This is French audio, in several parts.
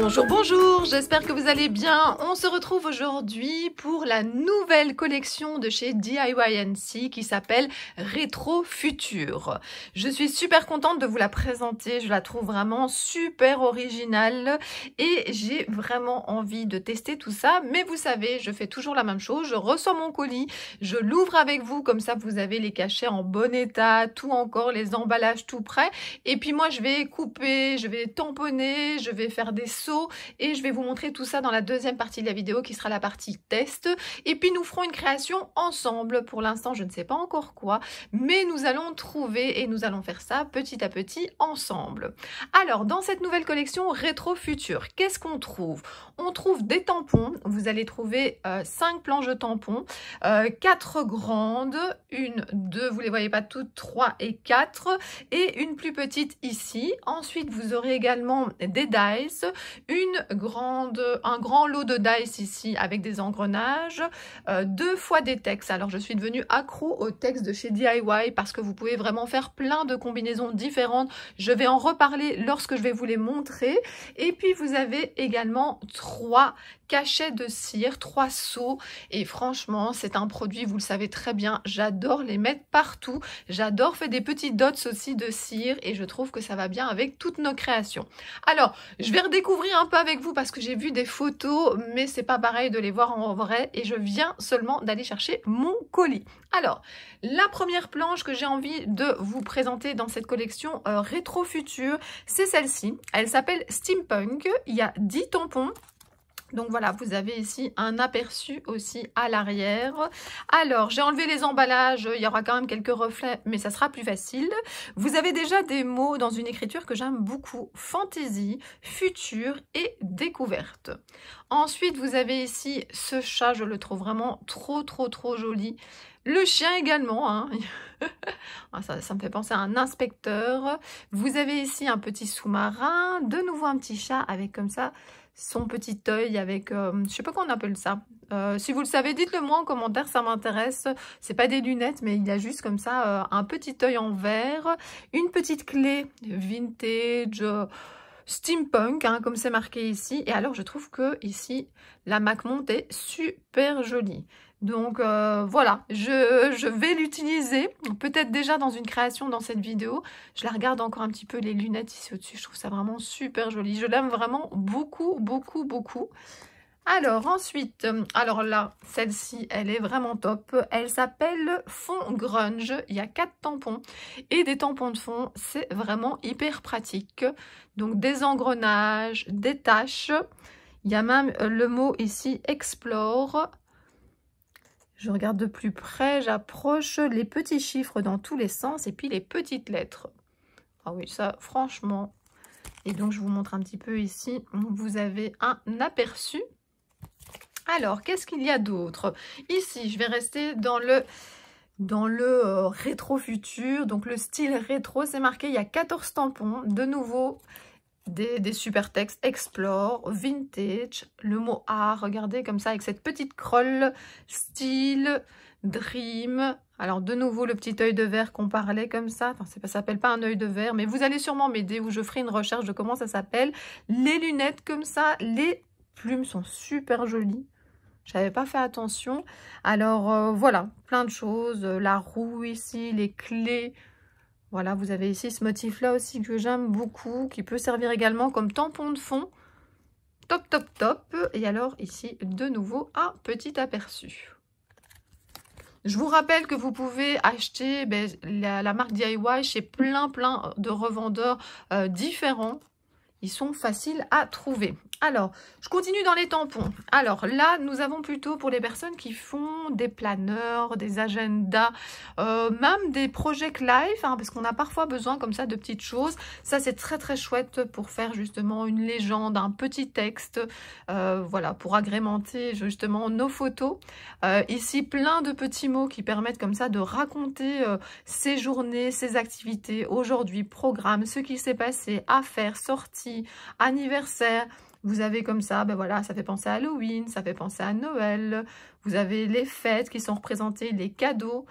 Bonjour, bonjour, j'espère que vous allez bien. On se retrouve aujourd'hui pour la nouvelle collection de chez DIYNC qui s'appelle Rétro Future. Je suis super contente de vous la présenter, je la trouve vraiment super originale et j'ai vraiment envie de tester tout ça. Mais vous savez, je fais toujours la même chose, je reçois mon colis, je l'ouvre avec vous, comme ça vous avez les cachets en bon état, tout encore, les emballages tout prêts. Et puis moi je vais couper, je vais tamponner, je vais faire des et je vais vous montrer tout ça dans la deuxième partie de la vidéo qui sera la partie test. Et puis nous ferons une création ensemble. Pour l'instant, je ne sais pas encore quoi, mais nous allons trouver et nous allons faire ça petit à petit ensemble. Alors, dans cette nouvelle collection rétro future, qu'est-ce qu'on trouve On trouve des tampons. Vous allez trouver euh, cinq planches de tampons, euh, Quatre grandes, une, deux, vous les voyez pas toutes, trois et 4 et une plus petite ici. Ensuite, vous aurez également des dice une grande, un grand lot de dice ici avec des engrenages, euh, deux fois des textes. Alors je suis devenue accro aux textes de chez DIY parce que vous pouvez vraiment faire plein de combinaisons différentes. Je vais en reparler lorsque je vais vous les montrer. Et puis vous avez également trois cachets de cire, trois seaux. Et franchement, c'est un produit, vous le savez très bien, j'adore les mettre partout. J'adore faire des petits dots aussi de cire et je trouve que ça va bien avec toutes nos créations. Alors, je vais redécouvrir ouvrir un peu avec vous parce que j'ai vu des photos, mais c'est pas pareil de les voir en vrai et je viens seulement d'aller chercher mon colis. Alors, la première planche que j'ai envie de vous présenter dans cette collection euh, rétro-future, c'est celle-ci. Elle s'appelle Steampunk. Il y a 10 tampons donc voilà, vous avez ici un aperçu aussi à l'arrière. Alors, j'ai enlevé les emballages, il y aura quand même quelques reflets, mais ça sera plus facile. Vous avez déjà des mots dans une écriture que j'aime beaucoup, fantaisie, futur et découverte. Ensuite, vous avez ici ce chat, je le trouve vraiment trop, trop, trop joli. Le chien également, hein. ah, ça, me fait penser à un inspecteur. Vous avez ici un petit sous-marin, de nouveau un petit chat avec comme ça son petit œil avec, euh, je sais pas on appelle ça. Euh, si vous le savez, dites-le moi en commentaire, ça m'intéresse. C'est pas des lunettes, mais il a juste comme ça euh, un petit œil en verre, une petite clé vintage, steampunk, hein, comme c'est marqué ici. Et alors, je trouve que ici, la MacMont est super jolie. Donc euh, voilà, je, je vais l'utiliser, peut-être déjà dans une création dans cette vidéo. Je la regarde encore un petit peu les lunettes ici au-dessus, je trouve ça vraiment super joli. Je l'aime vraiment beaucoup, beaucoup, beaucoup. Alors ensuite, euh, alors là, celle-ci, elle est vraiment top. Elle s'appelle Fond Grunge. Il y a quatre tampons et des tampons de fond. C'est vraiment hyper pratique. Donc des engrenages, des tâches. Il y a même euh, le mot ici Explore. Je regarde de plus près, j'approche les petits chiffres dans tous les sens et puis les petites lettres. Ah oui, ça, franchement. Et donc, je vous montre un petit peu ici. Vous avez un aperçu. Alors, qu'est-ce qu'il y a d'autre Ici, je vais rester dans le dans le euh, rétro futur, donc le style rétro, c'est marqué, il y a 14 tampons, de nouveau, des, super textes, explore, vintage, le mot art, regardez comme ça avec cette petite crolle, style, dream, alors de nouveau le petit œil de verre qu'on parlait comme ça, enfin, ça s'appelle pas un œil de verre, mais vous allez sûrement m'aider où je ferai une recherche de comment ça s'appelle, les lunettes comme ça, les plumes sont super jolies, je n'avais pas fait attention, alors euh, voilà, plein de choses, euh, la roue ici, les clés, voilà, vous avez ici ce motif-là aussi que j'aime beaucoup, qui peut servir également comme tampon de fond. Top, top, top. Et alors ici, de nouveau, un petit aperçu. Je vous rappelle que vous pouvez acheter ben, la, marque DIY chez plein plein de revendeurs euh, différents. Ils sont faciles à trouver. Alors, je continue dans les tampons. Alors là, nous avons plutôt pour les personnes qui font des planeurs, des agendas, euh, même des projets live hein, parce qu'on a parfois besoin comme ça de petites choses. Ça, c'est très très chouette pour faire justement une légende, un petit texte, euh, voilà, pour agrémenter justement nos photos. Euh, ici, plein de petits mots qui permettent comme ça de raconter ses journées, ses activités, aujourd'hui, programme, ce qui s'est passé, à faire, sortir, anniversaire, Vous avez comme ça, ben voilà, ça fait penser à Halloween, ça fait penser à Noël. Vous avez les fêtes qui sont représentées, les cadeaux.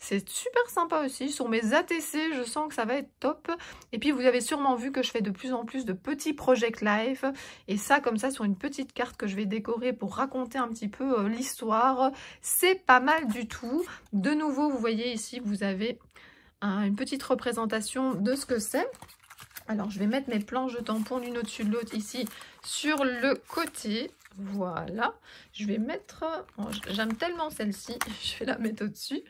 C'est super sympa aussi. Sur mes ATC, je sens que ça va être top. Et puis, vous avez sûrement vu que je fais de plus en plus de petits project life. Et ça, comme ça, sur une petite carte que je vais décorer pour raconter un petit peu euh, l'histoire. C'est pas mal du tout. De nouveau, vous voyez ici, vous avez une petite représentation de ce que c'est. Alors, je vais mettre mes planches de tampons l'une au-dessus de l'autre ici sur le côté. Voilà. Je vais mettre... J'aime tellement celle-ci. Je vais la mettre au-dessus.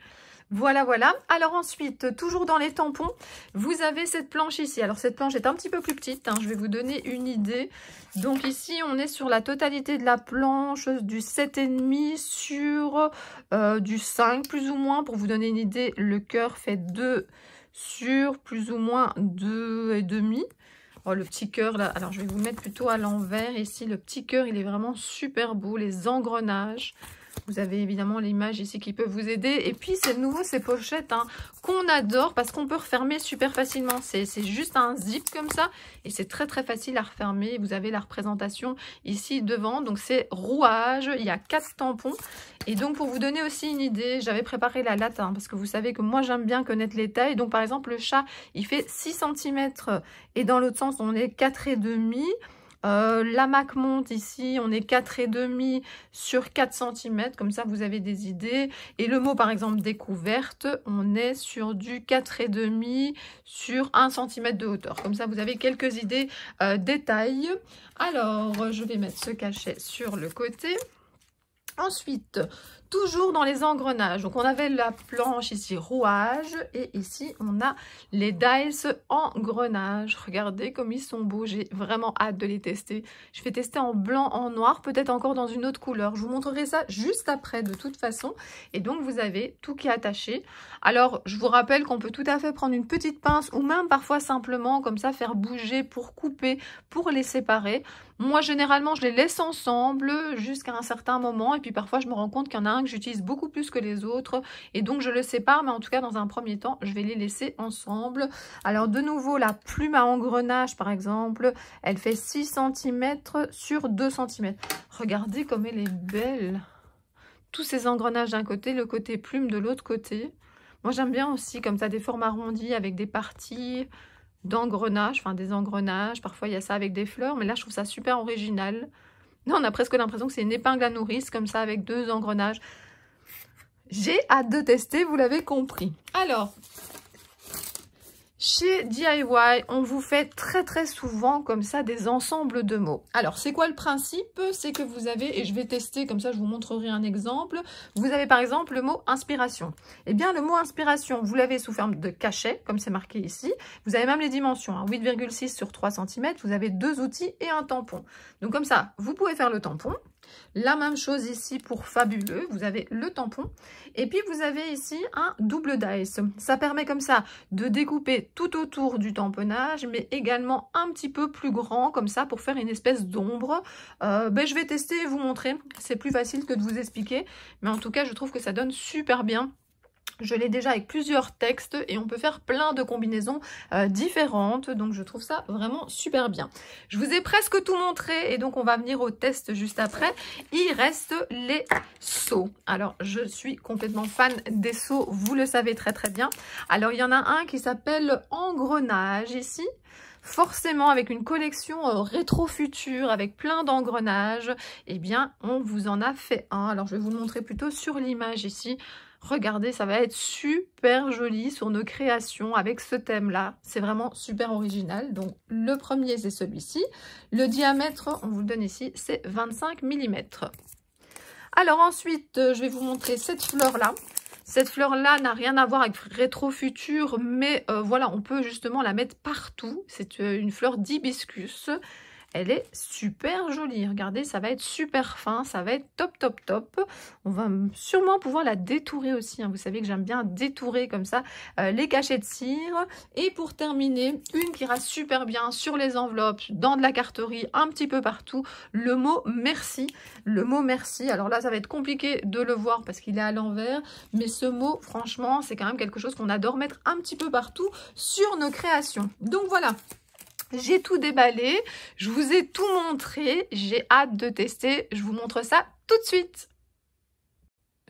Voilà, voilà. Alors ensuite, toujours dans les tampons, vous avez cette planche ici. Alors cette planche est un petit peu plus petite, hein. je vais vous donner une idée. Donc ici, on est sur la totalité de la planche, du 7,5 sur euh, du 5 plus ou moins. Pour vous donner une idée, le cœur fait 2 sur plus ou moins 2,5. Oh, le petit cœur, là, alors je vais vous mettre plutôt à l'envers ici. Le petit cœur, il est vraiment super beau. Les engrenages, vous avez évidemment l'image ici qui peut vous aider. Et puis, c'est nouveau ces pochettes hein, qu'on adore parce qu'on peut refermer super facilement. C'est juste un zip comme ça et c'est très très facile à refermer. Vous avez la représentation ici devant. Donc, c'est rouage. Il y a quatre tampons. Et donc, pour vous donner aussi une idée, j'avais préparé la latte hein, parce que vous savez que moi, j'aime bien connaître les tailles. Donc, par exemple, le chat, il fait 6 cm et dans l'autre sens, on est 4,5 et demi. Euh, la MAC monte ici, on est 4,5 sur 4 cm, comme ça vous avez des idées. Et le mot par exemple découverte, on est sur du 4,5 sur 1 cm de hauteur. Comme ça vous avez quelques idées euh, détails. Alors je vais mettre ce cachet sur le côté. Ensuite, toujours dans les engrenages. Donc on avait la planche ici rouage et ici on a les dice engrenages. Regardez comme ils sont beaux, j'ai vraiment hâte de les tester. Je vais tester en blanc, en noir, peut-être encore dans une autre couleur. Je vous montrerai ça juste après de toute façon. Et donc vous avez tout qui est attaché. Alors je vous rappelle qu'on peut tout à fait prendre une petite pince ou même parfois simplement comme ça faire bouger pour couper, pour les séparer. Moi, généralement, je les laisse ensemble jusqu'à un certain moment. Et puis parfois, je me rends compte qu'il y en a un que j'utilise beaucoup plus que les autres. Et donc, je le sépare. Mais en tout cas, dans un premier temps, je vais les laisser ensemble. Alors, de nouveau, la plume à engrenage, par exemple, elle fait 6 cm sur 2 cm. Regardez comme elle est belle. Tous ces engrenages d'un côté, le côté plume de l'autre côté. Moi, j'aime bien aussi, comme ça, des formes arrondies avec des parties d'engrenages, enfin des engrenages. Parfois, il y a ça avec des fleurs, mais là, je trouve ça super original. Non, on a presque l'impression que c'est une épingle à nourrice, comme ça, avec deux engrenages. J'ai hâte de tester, vous l'avez compris. Alors, chez DIY, on vous fait très très souvent comme ça des ensembles de mots. Alors c'est quoi le principe C'est que vous avez, et je vais tester comme ça je vous montrerai un exemple, vous avez par exemple le mot inspiration. Eh bien le mot inspiration, vous l'avez sous forme de cachet, comme c'est marqué ici. Vous avez même les dimensions, hein, 8,6 sur 3 cm, vous avez deux outils et un tampon. Donc comme ça, vous pouvez faire le tampon, la même chose ici pour fabuleux, vous avez le tampon. Et puis vous avez ici un double dice. Ça permet comme ça de découper tout autour du tamponnage, mais également un petit peu plus grand comme ça pour faire une espèce d'ombre. Euh, ben, je vais tester et vous montrer, c'est plus facile que de vous expliquer. Mais en tout cas, je trouve que ça donne super bien je l'ai déjà avec plusieurs textes et on peut faire plein de combinaisons euh, différentes. Donc je trouve ça vraiment super bien. Je vous ai presque tout montré et donc on va venir au test juste après. Il reste les seaux. Alors je suis complètement fan des seaux, vous le savez très très bien. Alors il y en a un qui s'appelle Engrenage ici forcément avec une collection euh, rétro-future, avec plein d'engrenages, eh bien on vous en a fait un. Alors je vais vous le montrer plutôt sur l'image ici. Regardez, ça va être super joli sur nos créations avec ce thème-là. C'est vraiment super original. Donc le premier, c'est celui-ci. Le diamètre, on vous le donne ici, c'est 25 mm. Alors ensuite, euh, je vais vous montrer cette fleur-là. Cette fleur-là n'a rien à voir avec rétro-futur, mais euh, voilà, on peut justement la mettre partout. C'est euh, une fleur d'hibiscus elle est super jolie. Regardez, ça va être super fin, ça va être top, top, top. On va sûrement pouvoir la détourer aussi. Hein. Vous savez que j'aime bien détourer comme ça euh, les cachets de cire. Et pour terminer, une qui ira super bien sur les enveloppes, dans de la carterie, un petit peu partout, le mot merci. Le mot merci, alors là, ça va être compliqué de le voir parce qu'il est à l'envers. Mais ce mot, franchement, c'est quand même quelque chose qu'on adore mettre un petit peu partout sur nos créations. Donc voilà j'ai tout déballé, je vous ai tout montré, j'ai hâte de tester, je vous montre ça tout de suite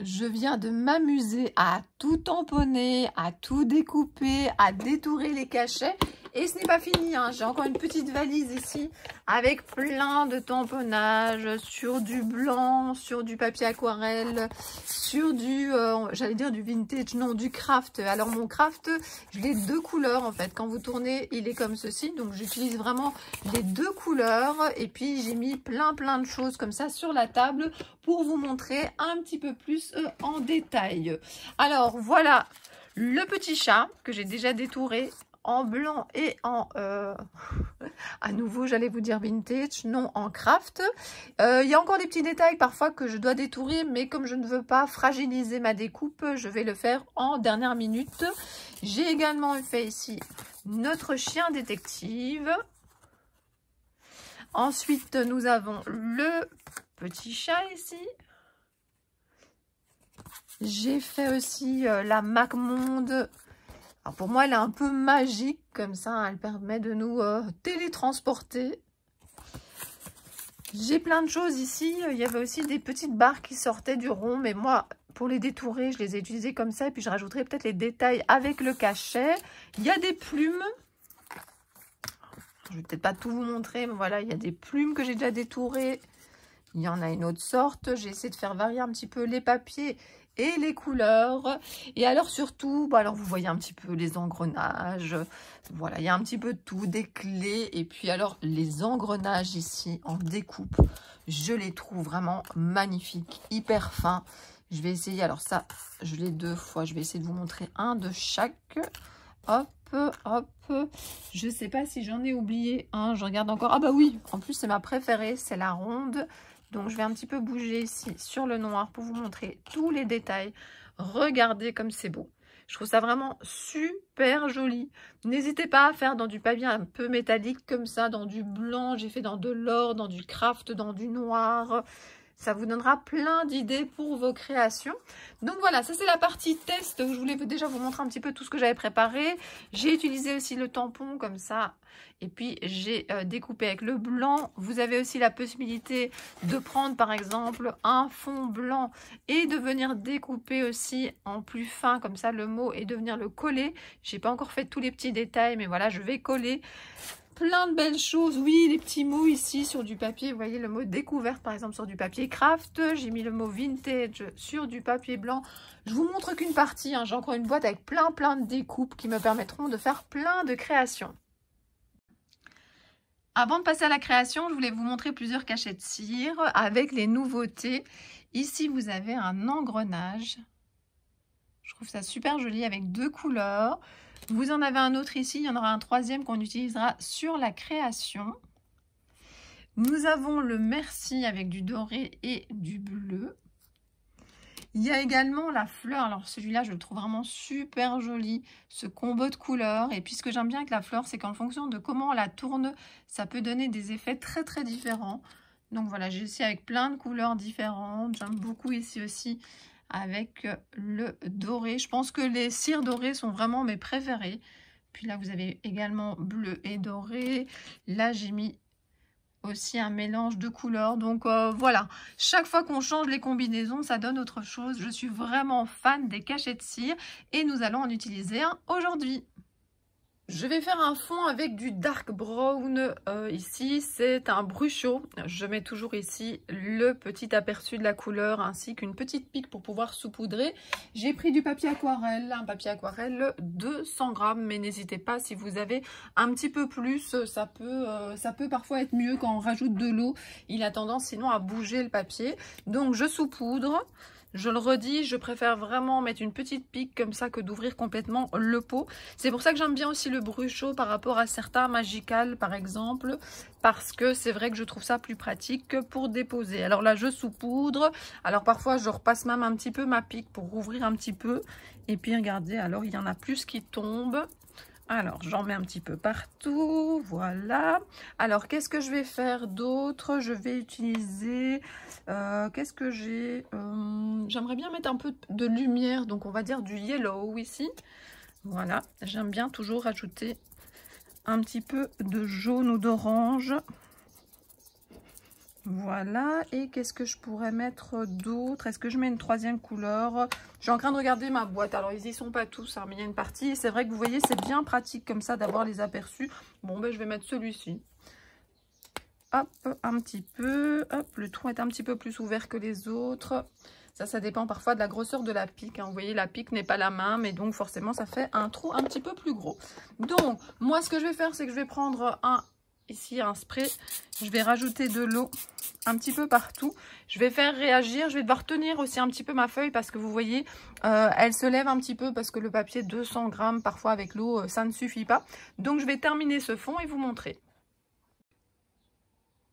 je viens de m'amuser à tout tamponner, à tout découper, à détourer les cachets et ce n'est pas fini, hein. j'ai encore une petite valise ici avec plein de tamponnages sur du blanc, sur du papier aquarelle, sur du, euh, j'allais dire du vintage, non, du craft. Alors mon craft, je l'ai deux couleurs en fait. Quand vous tournez, il est comme ceci. Donc j'utilise vraiment les deux couleurs. Et puis j'ai mis plein plein de choses comme ça sur la table pour vous montrer un petit peu plus euh, en détail. Alors voilà le petit chat que j'ai déjà détouré en blanc et en, euh, à nouveau j'allais vous dire vintage, non en craft. Euh, il y a encore des petits détails parfois que je dois détourer, mais comme je ne veux pas fragiliser ma découpe, je vais le faire en dernière minute. J'ai également fait ici notre chien détective. Ensuite, nous avons le petit chat ici. J'ai fait aussi euh, la Mac Monde alors pour moi, elle est un peu magique comme ça. Hein. Elle permet de nous euh, télétransporter. J'ai plein de choses ici. Il y avait aussi des petites barres qui sortaient du rond. Mais moi, pour les détourer, je les ai utilisées comme ça. Et puis, je rajouterai peut-être les détails avec le cachet. Il y a des plumes. Je vais peut-être pas tout vous montrer. Mais voilà, il y a des plumes que j'ai déjà détourées. Il y en a une autre sorte. J'ai essayé de faire varier un petit peu les papiers et les couleurs. Et alors surtout, bah, alors vous voyez un petit peu les engrenages. Voilà, il y a un petit peu de tout, des clés. Et puis alors les engrenages ici en découpe, je les trouve vraiment magnifiques, hyper fins. Je vais essayer, alors ça, je l'ai deux fois. Je vais essayer de vous montrer un de chaque. Hop, hop. Je sais pas si j'en ai oublié un. Je regarde encore. Ah bah oui, en plus c'est ma préférée, c'est la ronde. Donc je vais un petit peu bouger ici sur le noir pour vous montrer tous les détails. Regardez comme c'est beau. Je trouve ça vraiment super joli. N'hésitez pas à faire dans du papier un peu métallique comme ça, dans du blanc, j'ai fait dans de l'or, dans du craft, dans du noir. Ça vous donnera plein d'idées pour vos créations. Donc voilà, ça c'est la partie test. Je voulais déjà vous montrer un petit peu tout ce que j'avais préparé. J'ai utilisé aussi le tampon comme ça. Et puis j'ai euh, découpé avec le blanc. Vous avez aussi la possibilité de prendre par exemple un fond blanc et de venir découper aussi en plus fin comme ça le mot et de venir le coller. J'ai pas encore fait tous les petits détails mais voilà, je vais coller plein de belles choses. Oui, les petits mots ici sur du papier. Vous voyez le mot découverte, par exemple, sur du papier craft. J'ai mis le mot vintage sur du papier blanc. Je vous montre qu'une partie. Hein. J'ai encore une boîte avec plein, plein de découpes qui me permettront de faire plein de créations. Avant de passer à la création, je voulais vous montrer plusieurs cachets de cire avec les nouveautés. Ici, vous avez un engrenage. Je trouve ça super joli avec deux couleurs. Vous en avez un autre ici, il y en aura un troisième qu'on utilisera sur la création. Nous avons le merci avec du doré et du bleu. Il y a également la fleur. Alors celui-là, je le trouve vraiment super joli, ce combo de couleurs. Et puis ce que j'aime bien avec la fleur, c'est qu'en fonction de comment on la tourne, ça peut donner des effets très très différents. Donc voilà, j'ai essayé avec plein de couleurs différentes. J'aime beaucoup ici aussi avec euh, le doré. Je pense que les cires dorées sont vraiment mes préférées. Puis là, vous avez également bleu et doré. Là, j'ai mis aussi un mélange de couleurs. Donc euh, voilà, chaque fois qu'on change les combinaisons, ça donne autre chose. Je suis vraiment fan des cachets de cire et nous allons en utiliser un aujourd'hui. Je vais faire un fond avec du dark brown euh, ici, c'est un bruchot. Je mets toujours ici le petit aperçu de la couleur ainsi qu'une petite pique pour pouvoir saupoudrer. J'ai pris du papier aquarelle, un papier aquarelle 100 grammes, mais n'hésitez pas si vous avez un petit peu plus, ça peut, euh, ça peut parfois être mieux quand on rajoute de l'eau. Il a tendance sinon à bouger le papier. Donc je saupoudre. Je le redis, je préfère vraiment mettre une petite pique comme ça que d'ouvrir complètement le pot. C'est pour ça que j'aime bien aussi le bruchot par rapport à certains magical par exemple, parce que c'est vrai que je trouve ça plus pratique que pour déposer. Alors là, je saupoudre. Alors parfois, je repasse même un petit peu ma pique pour ouvrir un petit peu. Et puis regardez, alors il y en a plus qui tombent. Alors, j'en mets un petit peu partout, voilà. Alors, qu'est-ce que je vais faire d'autre Je vais utiliser, euh, qu'est-ce que j'ai hum, J'aimerais bien mettre un peu de lumière, donc on va dire du yellow ici. Voilà, j'aime bien toujours ajouter un petit peu de jaune ou d'orange. Voilà, et qu'est-ce que je pourrais mettre d'autre Est-ce que je mets une troisième couleur Je suis en train de regarder ma boîte. Alors, ils y sont pas tous, hein, mais il y a une partie. Et c'est vrai que vous voyez, c'est bien pratique comme ça d'avoir les aperçus. Bon, ben, je vais mettre celui-ci. Hop, un petit peu. Hop, le trou est un petit peu plus ouvert que les autres. Ça, ça dépend parfois de la grosseur de la pique. Hein. Vous voyez, la pique n'est pas la main, mais donc forcément, ça fait un trou un petit peu plus gros. Donc, moi, ce que je vais faire, c'est que je vais prendre un ici un spray. Je vais rajouter de l'eau un petit peu partout. Je vais faire réagir, je vais devoir tenir aussi un petit peu ma feuille parce que vous voyez, euh, elle se lève un petit peu parce que le papier 200 grammes parfois avec l'eau, euh, ça ne suffit pas. Donc je vais terminer ce fond et vous montrer.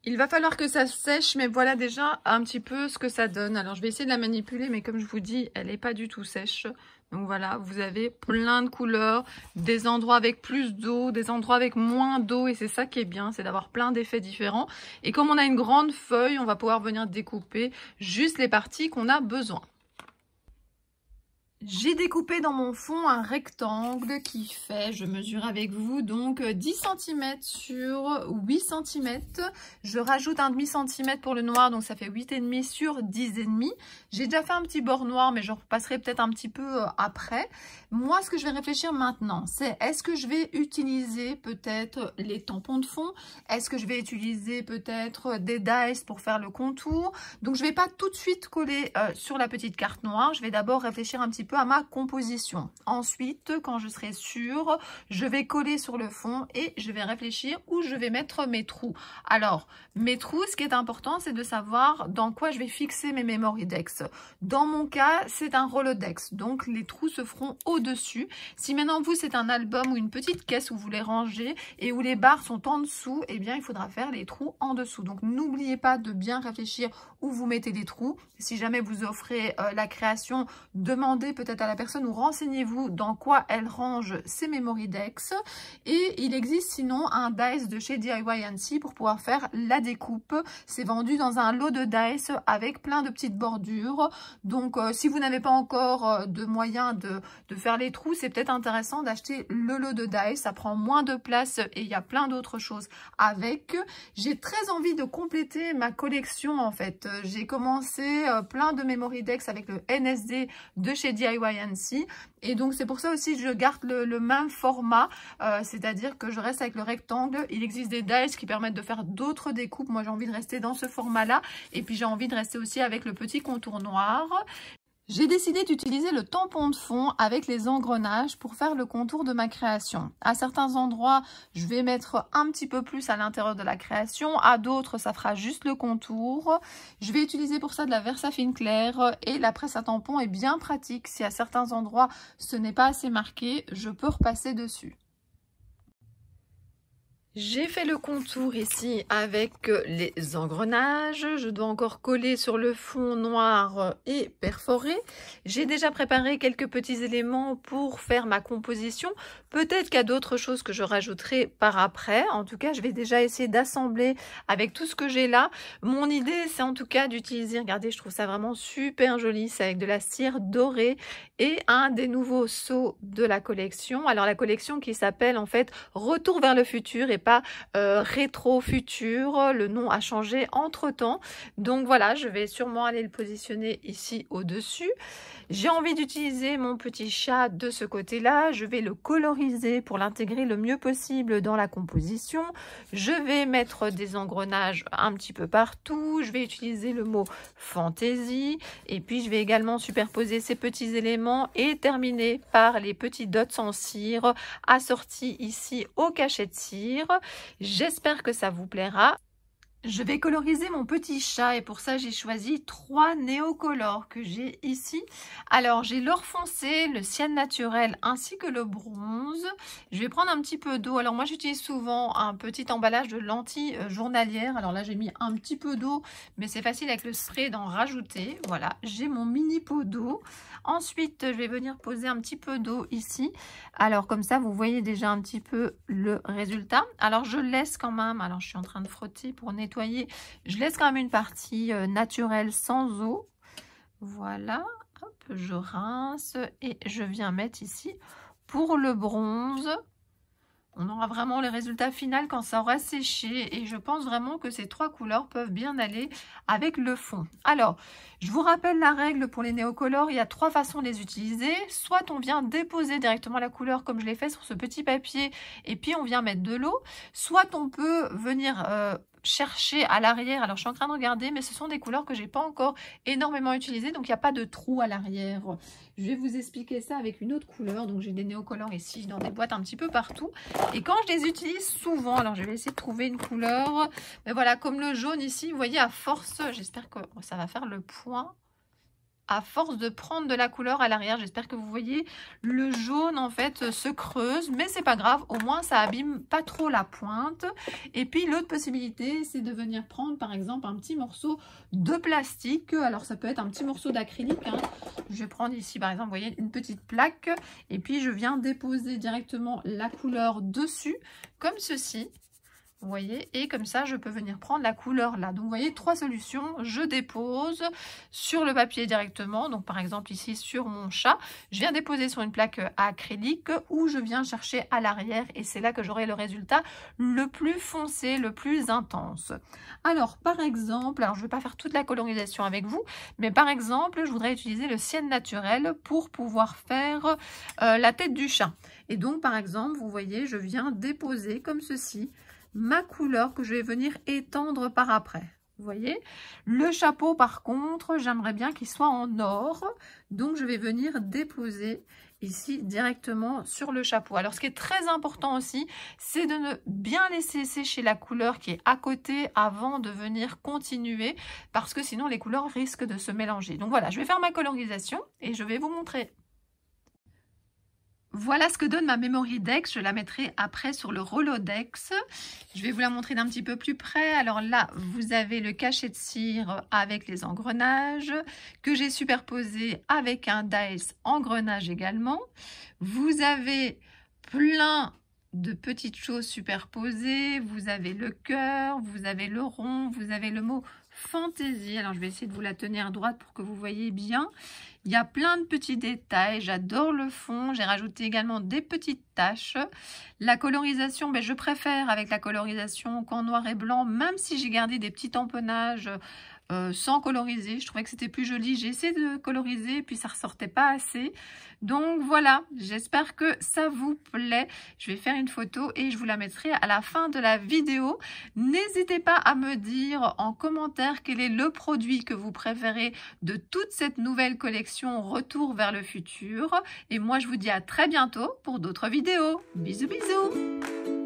Il va falloir que ça sèche, mais voilà déjà un petit peu ce que ça donne. Alors je vais essayer de la manipuler, mais comme je vous dis, elle n'est pas du tout sèche. Donc voilà, vous avez plein de couleurs, des endroits avec plus d'eau, des endroits avec moins d'eau. Et c'est ça qui est bien, c'est d'avoir plein d'effets différents. Et comme on a une grande feuille, on va pouvoir venir découper juste les parties qu'on a besoin. J'ai découpé dans mon fond un rectangle qui fait, je mesure avec vous, donc 10 euh, cm sur 8 cm. Je rajoute un demi centimètre pour le noir, donc ça fait 8,5 sur 10,5. J'ai déjà fait un petit bord noir, mais je repasserai peut-être un petit peu euh, après. Moi, ce que je vais réfléchir maintenant, c'est est-ce que je vais utiliser peut-être les tampons de fond Est-ce que je vais utiliser peut-être euh, des dice pour faire le contour Donc, je ne vais pas tout de suite coller sur la petite carte noire. Je vais d'abord réfléchir un petit peu à ma composition. Ensuite, quand je serai sûre, je vais coller sur le fond et je vais réfléchir où je vais mettre mes trous. Alors, mes trous, ce qui est important, c'est de savoir dans quoi je vais fixer mes memory decks. Dans mon cas, c'est un Rolodex, donc les trous se feront au-dessus. Si maintenant, vous, c'est un album ou une petite caisse où vous les ranger et où les barres sont en dessous, eh bien, il faudra faire les trous en dessous. Donc, n'oubliez pas de bien réfléchir où vous mettez des trous. Si jamais vous offrez euh, la création, demandez peut-être à la personne ou renseignez-vous dans quoi elle range ses memory decks. Et il existe sinon un dice de chez DIY pour pouvoir faire la découpe. C'est vendu dans un lot de dice avec plein de petites bordures. Donc euh, si vous n'avez pas encore euh, de moyens de, de faire les trous, c'est peut-être intéressant d'acheter le lot de dice. Ça prend moins de place et il y a plein d'autres choses avec. J'ai très envie de compléter ma collection en fait euh, j'ai commencé euh, plein de memory decks avec le NSD de chez DIYNC. Et donc, c'est pour ça aussi que je garde le, même format, euh, c'est-à-dire que je reste avec le rectangle. Il existe des dies qui permettent de faire d'autres découpes. Moi, j'ai envie de rester dans ce format-là. Et puis, j'ai envie de rester aussi avec le petit contour noir. J'ai décidé d'utiliser le tampon de fond avec les engrenages pour faire le contour de ma création. À certains endroits, je vais mettre un petit peu plus à l'intérieur de la création. À d'autres, ça fera juste le contour. Je vais utiliser pour ça de la Versafine claire et la presse à tampon est bien pratique. Si à certains endroits, ce n'est pas assez marqué, je peux repasser dessus. J'ai fait le contour ici avec euh, les engrenages. Je dois encore coller sur le fond noir euh, et perforé. J'ai déjà préparé quelques petits éléments pour faire ma composition. Peut-être qu'il y a d'autres choses que je rajouterai par après. En tout cas, je vais déjà essayer d'assembler avec tout ce que j'ai là. Mon idée, c'est en tout cas d'utiliser, regardez, je trouve ça vraiment super joli. C'est avec de la cire dorée et un des nouveaux seaux de la collection. Alors la collection qui s'appelle en fait Retour vers le futur pas euh, rétro futur, le nom a changé entre temps. Donc voilà, je vais sûrement aller le positionner ici au-dessus. J'ai envie d'utiliser mon petit chat de ce côté-là, je vais le coloriser pour l'intégrer le mieux possible dans la composition. Je vais mettre des engrenages un petit peu partout, je vais utiliser le mot fantasy et puis je vais également superposer ces petits éléments et terminer par les petits dots en cire assortis ici au cachet de cire J'espère que ça vous plaira. Je vais coloriser mon petit chat et pour ça j'ai choisi trois néocolores que j'ai ici. Alors j'ai l'or foncé, le sienne naturel ainsi que le bronze. Je vais prendre un petit peu d'eau. Alors moi j'utilise souvent un petit emballage de lentilles euh, journalières. Alors là j'ai mis un petit peu d'eau mais c'est facile avec le spray d'en rajouter. Voilà j'ai mon mini pot d'eau. Ensuite je vais venir poser un petit peu d'eau ici. Alors comme ça vous voyez déjà un petit peu le résultat. Alors je laisse quand même, alors je suis en train de frotter pour nettoyer je laisse quand même une partie euh, naturelle sans eau. Voilà, je rince et je viens mettre ici pour le bronze. On aura vraiment les résultats final quand ça aura séché et je pense vraiment que ces trois couleurs peuvent bien aller avec le fond. Alors, je vous rappelle la règle pour les néocolores, il y a trois façons de les utiliser. Soit on vient déposer directement la couleur comme je l'ai fait sur ce petit papier et puis on vient mettre de l'eau. Soit on peut venir euh, chercher à l'arrière. Alors je suis en train de regarder mais ce sont des couleurs que j'ai pas encore énormément utilisées donc il n'y a pas de trou à l'arrière. Je vais vous expliquer ça avec une autre couleur. Donc j'ai des néocolores ici dans des boîtes un petit peu partout. Et quand je les utilise souvent, alors je vais essayer de trouver une couleur. Mais voilà comme le jaune ici, vous voyez à force, j'espère que ça va faire le point à force de prendre de la couleur à l'arrière. J'espère que vous voyez le jaune en fait euh, se creuse, mais c'est pas grave, au moins ça abîme pas trop la pointe. Et puis l'autre possibilité, c'est de venir prendre par exemple un petit morceau de plastique. Alors ça peut être un petit morceau d'acrylique. Hein. Je vais prendre ici par exemple, vous voyez, une petite plaque. Et puis je viens déposer directement la couleur dessus, comme ceci vous voyez, et comme ça je peux venir prendre la couleur là. Donc vous voyez, trois solutions, je dépose sur le papier directement, donc par exemple ici sur mon chat, je viens déposer sur une plaque acrylique ou je viens chercher à l'arrière et c'est là que j'aurai le résultat le plus foncé, le plus intense. Alors par exemple, alors je ne vais pas faire toute la colorisation avec vous, mais par exemple je voudrais utiliser le sienne naturel pour pouvoir faire euh, la tête du chat. Et donc par exemple, vous voyez, je viens déposer comme ceci ma couleur que je vais venir étendre par après. Vous voyez Le chapeau, par contre, j'aimerais bien qu'il soit en or. Donc, je vais venir déposer ici directement sur le chapeau. Alors, ce qui est très important aussi, c'est de ne bien laisser sécher la couleur qui est à côté avant de venir continuer parce que sinon, les couleurs risquent de se mélanger. Donc voilà, je vais faire ma colorisation et je vais vous montrer. Voilà ce que donne ma memory dex, je la mettrai après sur le Rolodex. Je vais vous la montrer d'un petit peu plus près. Alors là, vous avez le cachet de cire avec les engrenages que j'ai superposé avec un dice engrenage également. Vous avez plein de petites choses superposées. Vous avez le cœur, vous avez le rond, vous avez le mot fantaisie. Alors, je vais essayer de vous la tenir droite pour que vous voyez bien. Il y a plein de petits détails. J'adore le fond. J'ai rajouté également des petites taches. La colorisation, mais ben, je préfère avec la colorisation qu'en noir et blanc, même si j'ai gardé des petits tamponnages euh, sans coloriser. Je trouvais que c'était plus joli. J'ai essayé de coloriser et puis ça ne ressortait pas assez. Donc voilà, j'espère que ça vous plaît. Je vais faire une photo et je vous la mettrai à la fin de la vidéo. N'hésitez pas à me dire en commentaire quel est le produit que vous préférez de toute cette nouvelle collection Retour vers le futur. Et moi, je vous dis à très bientôt pour d'autres vidéos. Bisous, bisous